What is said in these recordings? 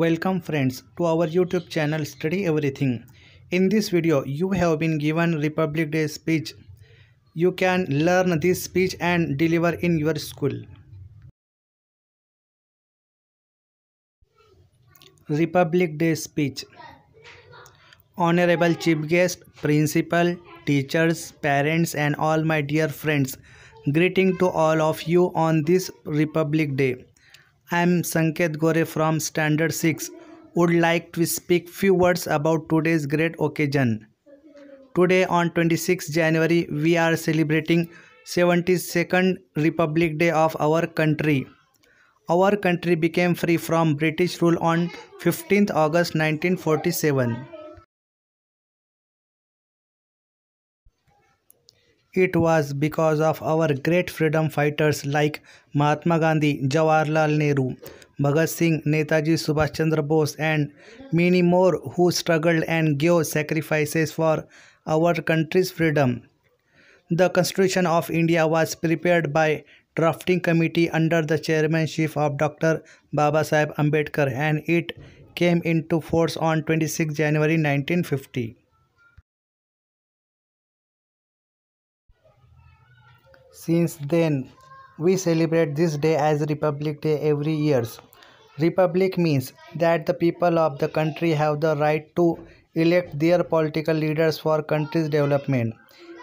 Welcome friends to our YouTube channel Study Everything. In this video, you have been given Republic Day speech. You can learn this speech and deliver in your school. Republic Day speech. Honorable Chief Guest, Principal, teachers, parents and all my dear friends. Greeting to all of you on this Republic Day. I am Sanket Gore from Standard 6. Would like to speak few words about today's great occasion. Today on 26 January we are celebrating 72nd Republic Day of our country. Our country became free from British rule on 15th August 1947. It was because of our great freedom fighters like Mahatma Gandhi, Jawaharlal Nehru, Bhagat Singh, Netaji Subhash Chandra Bose, and many more who struggled and gave sacrifices for our country's freedom. The Constitution of India was prepared by drafting committee under the chairmanship of Dr. Baba Sahib Ambedkar and it came into force on 26 January 1950. Since then, we celebrate this day as Republic Day every year. Republic means that the people of the country have the right to elect their political leaders for country's development.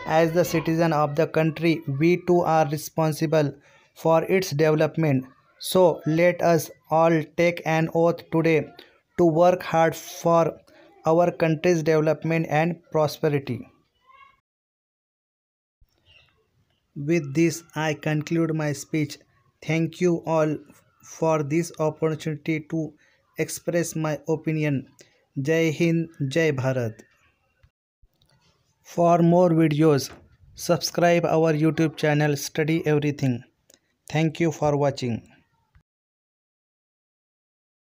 As the citizen of the country, we too are responsible for its development. So let us all take an oath today to work hard for our country's development and prosperity. With this, I conclude my speech. Thank you all for this opportunity to express my opinion. Jai Hind, Jai Bharat. For more videos, subscribe our YouTube channel Study Everything. Thank you for watching.